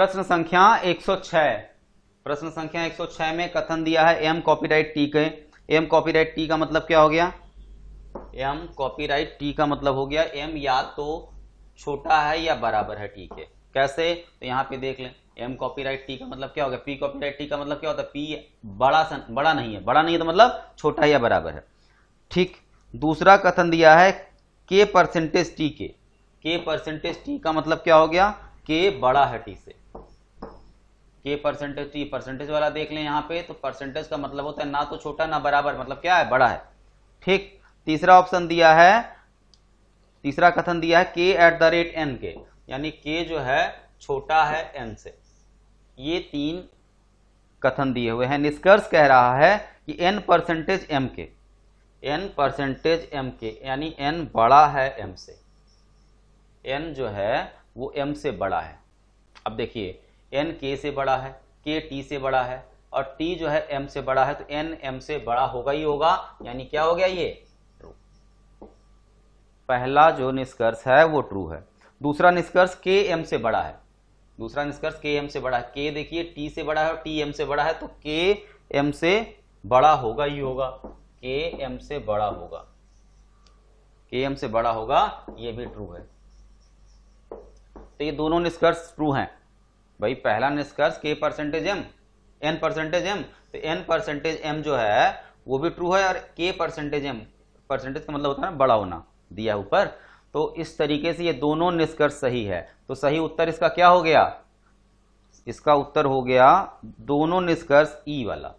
प्रश्न संख्या 106 प्रश्न संख्या 106 में कथन दिया है एम कॉपीराइट टी के एम कॉपीराइट टी का मतलब क्या हो गया एम कॉपीराइट टी का मतलब हो गया एम या तो छोटा है या बराबर है टी के कैसे तो यहाँ पे देख लें एम कॉपीराइट टी का मतलब क्या हो गया पी कॉपीराइट टी का मतलब क्या होता है पी बड़ा सन, बड़ा नहीं है बड़ा नहीं है तो मतलब छोटा या बराबर है ठीक दूसरा कथन दिया है के परसेंटेज टी के के परसेंटेज टी का मतलब क्या हो गया के बड़ा है टी से ये परसेंटेज तो ये परसेंटेज वाला देख लें यहाँ पे तो परसेंटेज का मतलब होता है ना तो छोटा ना बराबर मतलब क्या है बड़ा है ठीक तीसरा ऑप्शन दिया है तीसरा कथन दिया है के एट द रेट एन के यानी के जो है छोटा है एन से ये तीन कथन दिए हुए हैं निष्कर्ष कह रहा है कि एन परसेंटेज एम के एन परसेंटेज एम के यानी एन बड़ा है एम से एन जो है वो एम से बड़ा है अब देखिए एन के से बड़ा है के टी से बड़ा है और टी जो है एम से बड़ा है तो एन एम से बड़ा होगा ही होगा यानी क्या हो गया ये ट्रू पहला जो निष्कर्ष है वो ट्रू है दूसरा निष्कर्ष के एम से बड़ा है दूसरा निष्कर्ष के एम से बड़ा है के देखिए टी से बड़ा है और टी एम से बड़ा है तो के एम से बड़ा होगा ही होगा के एम से बड़ा होगा के एम से बड़ा होगा ये भी ट्रू है तो ये दोनों निष्कर्ष ट्रू हैं भाई पहला निष्कर्ष के percentage M N percentage M तो एन परसेंटेज एम जो है वो भी ट्रू है और के परसेंटेज एम परसेंटेज का मतलब होता है ना बड़ा होना दिया ऊपर तो इस तरीके से ये दोनों निष्कर्ष सही है तो सही उत्तर इसका क्या हो गया इसका उत्तर हो गया दोनों निष्कर्ष ई e वाला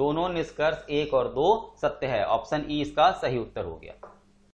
दोनों निष्कर्ष एक और दो सत्य है ऑप्शन ई e इसका सही उत्तर हो गया